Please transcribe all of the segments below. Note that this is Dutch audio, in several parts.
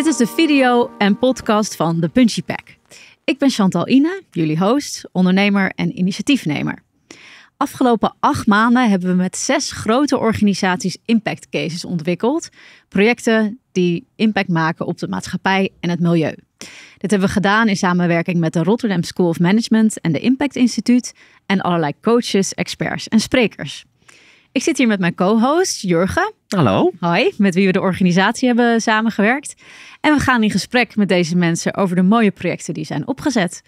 Dit is de video en podcast van de Punchy Pack. Ik ben Chantal Ine, jullie host, ondernemer en initiatiefnemer. Afgelopen acht maanden hebben we met zes grote organisaties impact cases ontwikkeld. Projecten die impact maken op de maatschappij en het milieu. Dit hebben we gedaan in samenwerking met de Rotterdam School of Management en de Impact Instituut en allerlei coaches, experts en sprekers. Ik zit hier met mijn co-host Jurgen. Hallo. Hoi, met wie we de organisatie hebben samengewerkt. En we gaan in gesprek met deze mensen over de mooie projecten die zijn opgezet.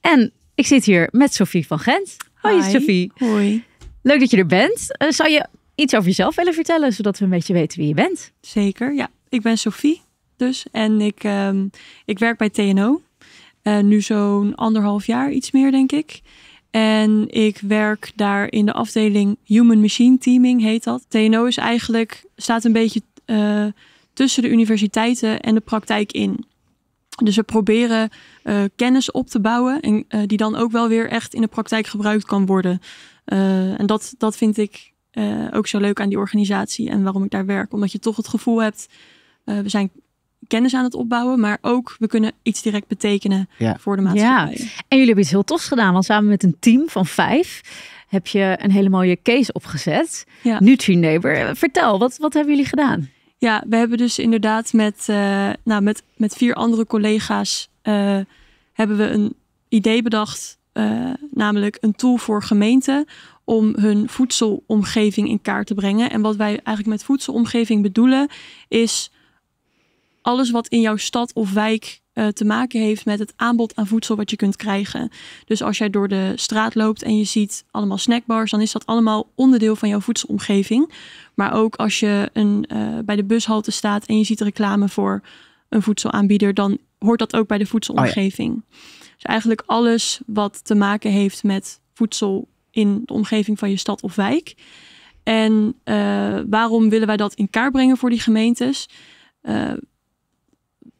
En ik zit hier met Sophie van Gent. Hoi Sophie. Hoi. Leuk dat je er bent. Eh, zou je iets over jezelf willen vertellen, zodat we een beetje weten wie je bent? Zeker, ja. Ik ben Sophie dus en ik, ehm, ik werk bij TNO. Eh, nu zo'n anderhalf jaar, iets meer denk ik. En ik werk daar in de afdeling Human Machine Teaming, heet dat. TNO is eigenlijk, staat een beetje eh, tussen de universiteiten en de praktijk in. Dus we proberen eh, kennis op te bouwen en eh, die dan ook wel weer echt in de praktijk gebruikt kan worden. en dat, dat vind ik ook zo leuk aan die organisatie en waarom ik daar werk. Omdat je toch het gevoel hebt, we zijn kennis aan het opbouwen, maar ook we kunnen iets direct betekenen voor de maatschappij. Ja. En jullie hebben iets heel tofs gedaan, want samen met een team van vijf heb je een hele mooie case opgezet. Ja. Neighbor, vertel, wat, wat hebben jullie gedaan? Ja, we hebben dus inderdaad met, eh, nou, met, met vier andere collega's eh, hebben we een idee bedacht, eh, namelijk een tool voor gemeenten om hun voedselomgeving in kaart te brengen. En wat wij eigenlijk met voedselomgeving bedoelen is alles wat in jouw stad of wijk eh, te maken heeft met het aanbod aan voedsel wat je kunt krijgen. Dus als jij door de straat loopt en je ziet allemaal snackbars, dan is dat allemaal onderdeel van jouw voedselomgeving. Maar ook als je een, eh, bij de bushalte staat en je ziet reclame voor een voedselaanbieder, dan hoort dat ook bij de voedselomgeving. Oh dus eigenlijk alles wat te maken heeft met voedsel in de omgeving van je stad of wijk. En eh, waarom willen wij dat in kaart brengen voor die gemeentes?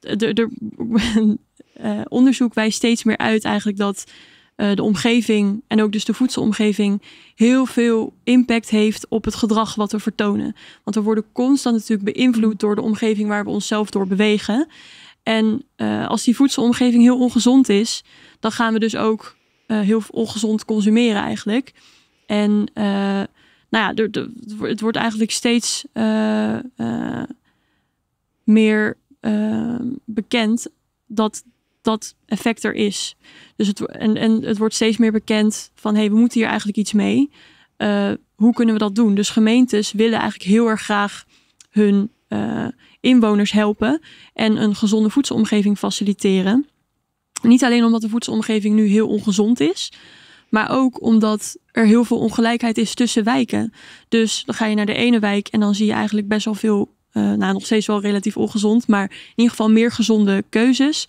er eh, onderzoek wijst steeds meer uit eigenlijk dat eh, de omgeving en ook dus de voedselomgeving heel veel impact heeft op het gedrag wat we vertonen. Want we worden constant natuurlijk beïnvloed door de omgeving waar we onszelf door bewegen. En eh, als die voedselomgeving heel ongezond is, dan gaan we dus ook heel ongezond consumeren eigenlijk. En nou ja, er, het wordt eigenlijk steeds meer Ehm, bekend dat dat effect er is. Dus het, en, en het wordt steeds meer bekend van hé, hey, we moeten hier eigenlijk iets mee. Eh, hoe kunnen we dat doen? Dus gemeentes willen eigenlijk heel erg graag hun eh, inwoners helpen en een gezonde voedselomgeving faciliteren. Niet alleen omdat de voedselomgeving nu heel ongezond is, maar ook omdat er heel veel ongelijkheid is tussen wijken. Dus dan ga je naar de ene wijk en dan zie je eigenlijk best wel veel eh, nou, nog steeds wel relatief ongezond, maar in ieder geval meer gezonde keuzes,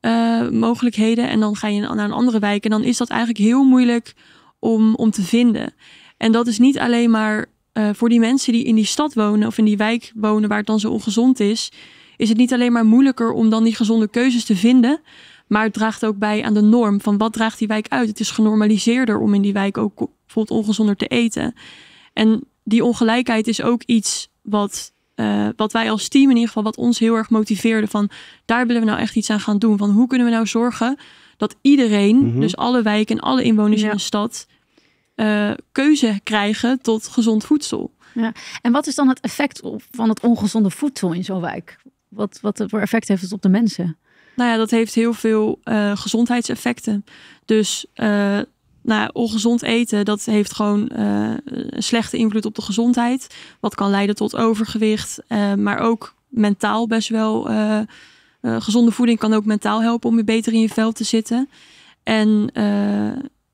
eh, mogelijkheden. En dan ga je naar een andere wijk en dan is dat eigenlijk heel moeilijk om, om te vinden. En dat is niet alleen maar eh, voor die mensen die in die stad wonen of in die wijk wonen waar het dan zo ongezond is, is het niet alleen maar moeilijker om dan die gezonde keuzes te vinden, maar het draagt ook bij aan de norm van wat draagt die wijk uit. Het is genormaliseerder om in die wijk ook bijvoorbeeld ongezonder te eten. En die ongelijkheid is ook iets wat eh, wat wij als team in ieder geval, wat ons heel erg motiveerde van daar willen we nou echt iets aan gaan doen. Van hoe kunnen we nou zorgen dat iedereen, mhm. dus alle wijken en alle inwoners in de stad, eh, keuze krijgen tot gezond voedsel. Ja. En wat is dan het effect op, van het ongezonde voedsel in zo'n wijk? Wat, wat voor effect heeft het op de mensen? Nou ja, dat heeft heel veel uh, gezondheidseffecten. Dus nou, ongezond eten, dat heeft gewoon eh, een slechte invloed op de gezondheid. Wat kan leiden tot overgewicht, eh, maar ook mentaal best wel. Eh, gezonde voeding kan ook mentaal helpen om weer beter in je vel te zitten. En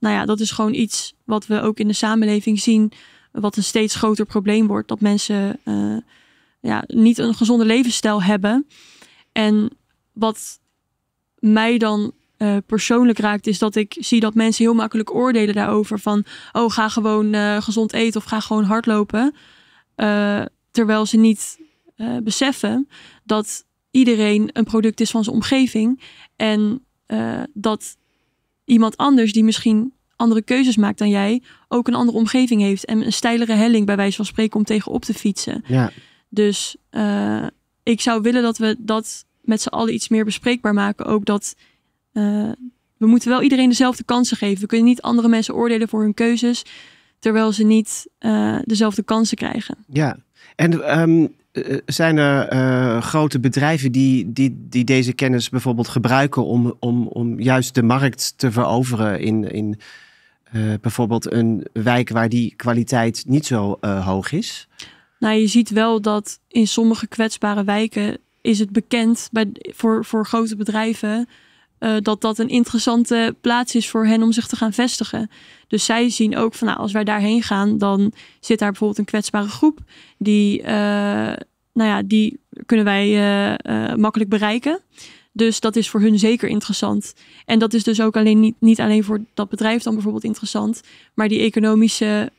nou ja, dat is gewoon iets wat we ook in de samenleving zien, wat een steeds groter probleem wordt. Dat mensen ja, niet een gezonde levensstijl hebben. En wat mij dan eh, persoonlijk raakt, is dat ik zie dat mensen heel makkelijk oordelen daarover. Van, oh, ga gewoon eh, gezond eten of ga gewoon hardlopen. Uh, terwijl ze niet beseffen dat iedereen een product is van zijn omgeving. En dat iemand anders die misschien andere keuzes maakt dan jij, ook een andere omgeving heeft. En een steilere helling bij wijze van spreken om tegenop te fietsen. Ja. Dus ik zou willen dat we dat met z'n allen iets meer bespreekbaar maken. Ook dat eh, we moeten wel iedereen dezelfde kansen geven. We kunnen niet andere mensen oordelen voor hun keuzes, terwijl ze niet eh, dezelfde kansen krijgen. Ja, en ehm, eh, zijn er grote bedrijven die, die, die deze kennis bijvoorbeeld gebruiken om, om, om juist de markt te veroveren in, in bijvoorbeeld een wijk waar die kwaliteit niet zo hoog is? Nou, je ziet wel dat in sommige kwetsbare wijken is het bekend bij, voor, voor grote bedrijven eh, dat dat een interessante plaats is voor hen om zich te gaan vestigen. Dus zij zien ook van nou, als wij daarheen gaan, dan zit daar bijvoorbeeld een kwetsbare groep. Die, eh, nou ja, die kunnen wij eh, makkelijk bereiken. Dus dat is voor hun zeker interessant. En dat is dus ook alleen niet, niet alleen voor dat bedrijf dan bijvoorbeeld interessant. Maar die economische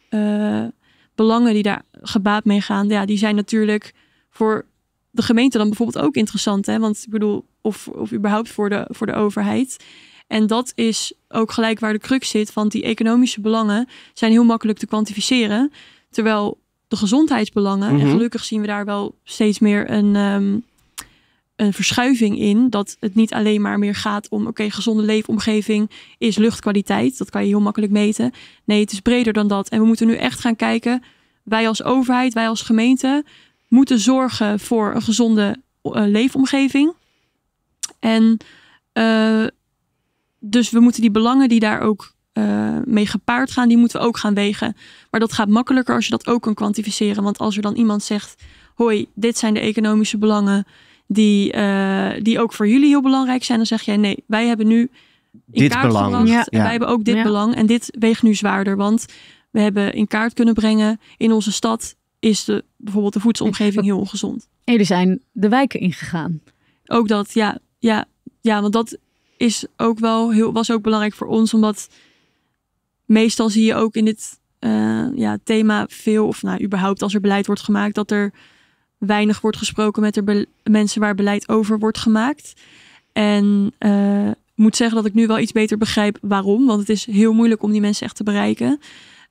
belangen die daar gebaat mee gaan, ja, die zijn natuurlijk voor de gemeente dan bijvoorbeeld ook interessant. Hè? Want ik bedoel, of, of überhaupt voor de, voor de overheid. En dat is ook gelijk waar de crux zit. Want die economische belangen zijn heel makkelijk te kwantificeren. Terwijl de gezondheidsbelangen, en mhm. gelukkig zien we daar wel steeds meer een, ehm, een verschuiving in. Dat het niet alleen maar meer gaat om, oké, gezonde leefomgeving is luchtkwaliteit. Dat kan je heel makkelijk meten. Nee, het is breder dan dat. En we moeten nu echt gaan kijken, wij als overheid, wij als gemeente, moeten zorgen voor een gezonde eh, leefomgeving. En eh, dus we moeten die belangen die daar ook eh, mee gepaard gaan, die moeten we ook gaan wegen. Maar dat gaat makkelijker als je dat ook kan kwantificeren. Want als er dan iemand zegt: hoi, dit zijn de economische belangen die, die ook voor jullie heel belangrijk zijn, dan zeg jij: nee, wij hebben nu in dit kaart belang. Gebracht, Wij hebben ook dit belang en dit weegt nu zwaarder, want we hebben in kaart kunnen brengen in onze stad is de, bijvoorbeeld de voedselomgeving heel ongezond. er zijn de wijken ingegaan. Ook dat, ja. Ja, ja want dat is ook wel heel, was ook belangrijk voor ons, omdat meestal zie je ook in dit eh, ja, thema veel, of nou überhaupt als er beleid wordt gemaakt, dat er weinig wordt gesproken met de mensen waar beleid over wordt gemaakt. En eh, ik moet zeggen dat ik nu wel iets beter begrijp waarom, want het is heel moeilijk om die mensen echt te bereiken.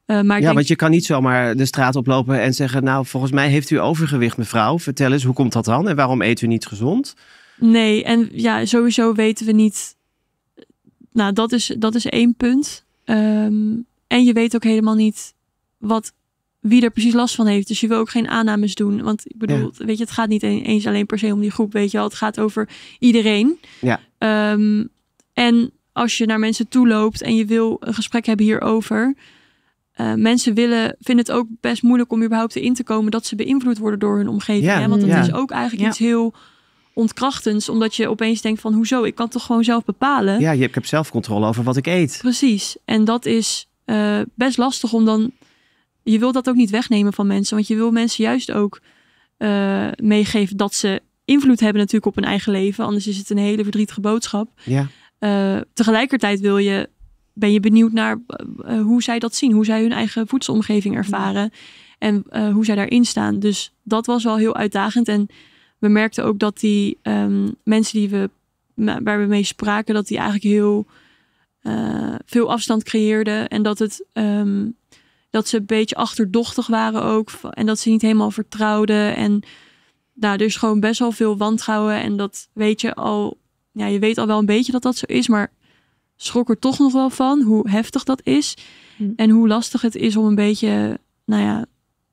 Eh, maar ja, want je kan niet zomaar de straat oplopen en zeggen: Nou, volgens mij heeft u overgewicht, mevrouw. Vertel eens, hoe komt dat dan en waarom eet u niet gezond? Nee, en ja, sowieso weten we niet. Nou, dat is, dat is één punt. Ehm, en je weet ook helemaal niet wat, wie er precies last van heeft. Dus je wil ook geen aannames doen. Want ik bedoel, weet je, het gaat niet eens alleen per se om die groep, weet je wel. Het gaat over iedereen. Ja. Ehm, en als je naar mensen toe loopt en je wil een gesprek hebben hierover eh, mensen willen, vinden het ook best moeilijk om überhaupt erin te komen dat ze beïnvloed worden door hun omgeving. Ja, hè? Want dat is ook eigenlijk iets heel ontkrachtends, omdat je opeens denkt van hoezo, ik kan toch gewoon zelf bepalen. Ja, je, hebt heb zelf controle over wat ik eet. Precies, en dat is eh, best lastig om dan, je wil dat ook niet wegnemen van mensen, want je wil mensen juist ook eh, meegeven dat ze invloed hebben natuurlijk op hun eigen leven, anders is het een hele verdrietige boodschap. Ja. tegelijkertijd wil je ben je benieuwd naar eh, eh, hoe zij dat zien, hoe zij hun eigen voedselomgeving ervaren en eh, hoe zij daarin staan. Dus dat was wel heel uitdagend. En we merkten ook dat die ehm, mensen die we, waar we mee spraken, dat die eigenlijk heel veel afstand creëerden en dat het. Ehm, dat ze een beetje achterdochtig waren ook. En dat ze niet helemaal vertrouwden. En nou, er gewoon best wel veel wantrouwen. En dat weet je al. Ja, je weet al wel een beetje dat dat zo is. Maar schrok er toch nog wel van hoe heftig dat is. Hmm. En hoe lastig het is om een beetje, nou ja,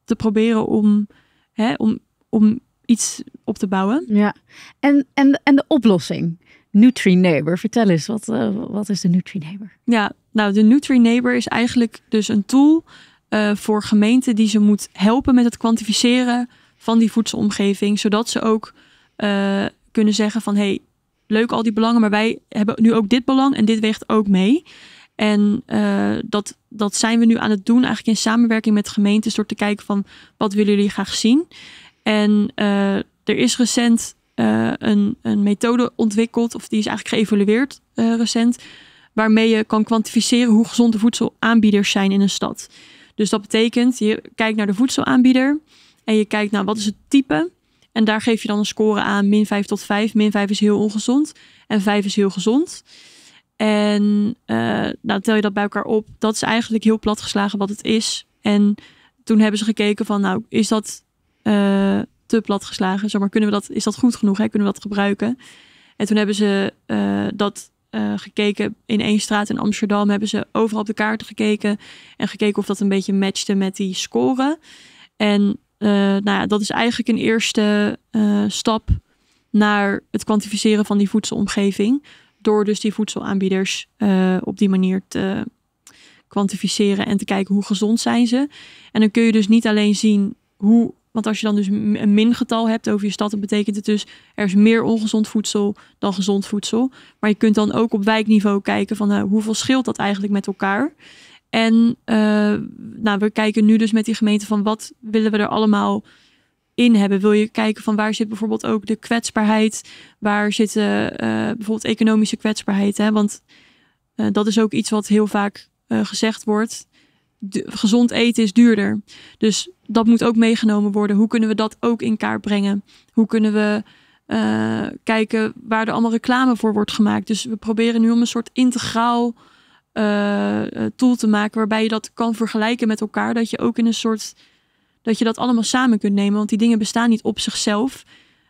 te proberen om, hè, om, om iets op te bouwen. Ja, en, en, en de oplossing. Nutri-Neighbor, vertel eens, wat, eh, wat is de Nutri-Neighbor? Ja, nou, de Nutri-Neighbor is eigenlijk dus een tool eh, voor gemeenten die ze moet helpen met het kwantificeren van die voedselomgeving, zodat ze ook eh, kunnen zeggen van hé, hey, leuk al die belangen, maar wij hebben nu ook dit belang en dit weegt ook mee. En eh, dat, dat zijn we nu aan het doen, eigenlijk in samenwerking met gemeentes, door te kijken van wat willen jullie graag zien. En eh, er is recent eh, een, een methode ontwikkeld, of die is eigenlijk geëvalueerd recent, waarmee je kan kwantificeren hoe gezonde voedselaanbieders zijn in een stad. Dus dat betekent, je kijkt naar de voedselaanbieder en je kijkt naar wat is het type en daar geef je dan een score aan min 5 tot 5. Min 5 is heel ongezond en 5 is heel gezond. En uh, nou, tel je dat bij elkaar op. Dat is eigenlijk heel plat geslagen wat het is. En toen hebben ze gekeken van, nou, is dat eh, te plat geslagen? Zeg maar, kunnen we dat, is dat goed genoeg? Hè? Kunnen we dat gebruiken? En toen hebben ze eh, dat gekeken in één straat in Amsterdam. Hebben ze overal op de kaarten gekeken. En gekeken of dat een beetje matchte met die score. En eh, nou ja, dat is eigenlijk een eerste eh, stap naar het kwantificeren van die voedselomgeving. Door dus die voedselaanbieders eh, op die manier te kwantificeren en te kijken hoe gezond zijn ze. En dan kun je dus niet alleen zien hoe. Want als je dan dus een mingetal hebt over je stad, dan betekent het dus er is meer ongezond voedsel dan gezond voedsel. Maar je kunt dan ook op wijkniveau kijken van hoeveel scheelt dat eigenlijk met elkaar. En eh, nou, we kijken nu dus met die gemeente van wat willen we er allemaal in hebben. Wil je kijken van waar zit bijvoorbeeld ook de kwetsbaarheid, waar zit uh, eh, bijvoorbeeld economische kwetsbaarheid. Hè? Want eh, dat is ook iets wat heel vaak gezegd wordt. gezond eten is duurder. Dus dat moet ook meegenomen worden. Hoe kunnen we dat ook in kaart brengen? Hoe kunnen we kijken waar er allemaal reclame voor wordt gemaakt? Dus we proberen nu om een soort integraal eh, eh, tool te maken waarbij je dat kan vergelijken met elkaar. Dat je ook in een soort. dat je dat allemaal samen kunt nemen. Want die dingen bestaan niet op zichzelf.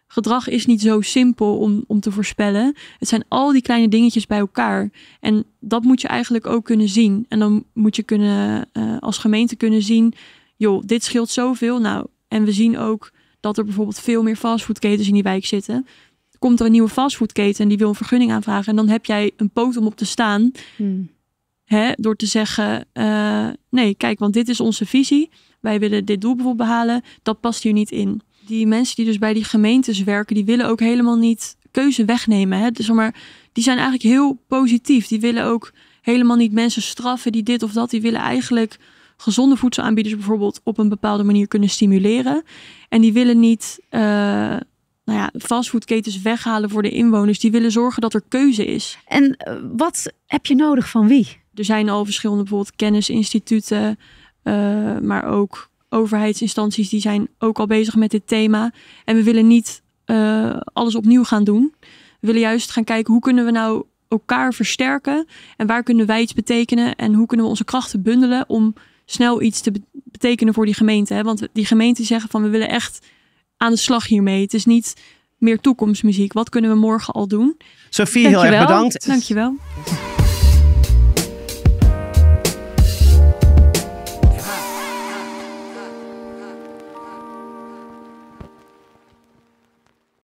Gedrag is niet zo simpel om, om te voorspellen. Het zijn al die kleine dingetjes bij elkaar. En dat moet je eigenlijk ook kunnen zien. En dan moet je kunnen, eh, als gemeente kunnen zien. joh, dit scheelt zoveel. Nou, en we zien ook dat er bijvoorbeeld veel meer fastfoodketens in die wijk zitten komt er een nieuwe fastfoodketen en die wil een vergunning aanvragen. En dan heb jij een poot om op te staan. Hmm. Hè? Door te zeggen, eh, nee, kijk, want dit is onze visie. Wij willen dit doel bijvoorbeeld behalen. Dat past hier niet in. Die mensen die dus bij die gemeentes werken, die willen ook helemaal niet keuze wegnemen. Hè? Dus maar, die zijn eigenlijk heel positief. Die willen ook helemaal niet mensen straffen die dit of dat. Die willen eigenlijk gezonde voedselaanbieders bijvoorbeeld op een bepaalde manier kunnen stimuleren. En die willen niet uh, nou ja, fastfoodketens weghalen voor de inwoners. Die willen zorgen dat er keuze is. En eh, wat heb je nodig van wie? er zijn al verschillende bijvoorbeeld kennisinstituten, eh, maar ook overheidsinstanties die zijn ook al bezig met dit thema. En we willen niet eh, alles opnieuw gaan doen. We willen juist gaan kijken hoe kunnen we nou elkaar versterken en waar kunnen wij iets betekenen en hoe kunnen we onze krachten bundelen om snel iets te betekenen voor die gemeente. Hè? Want die gemeenten zeggen van we willen echt aan de slag hiermee. Het is niet meer toekomstmuziek. Wat kunnen we morgen al doen? Sophie, heel erg bedankt. Dankjewel.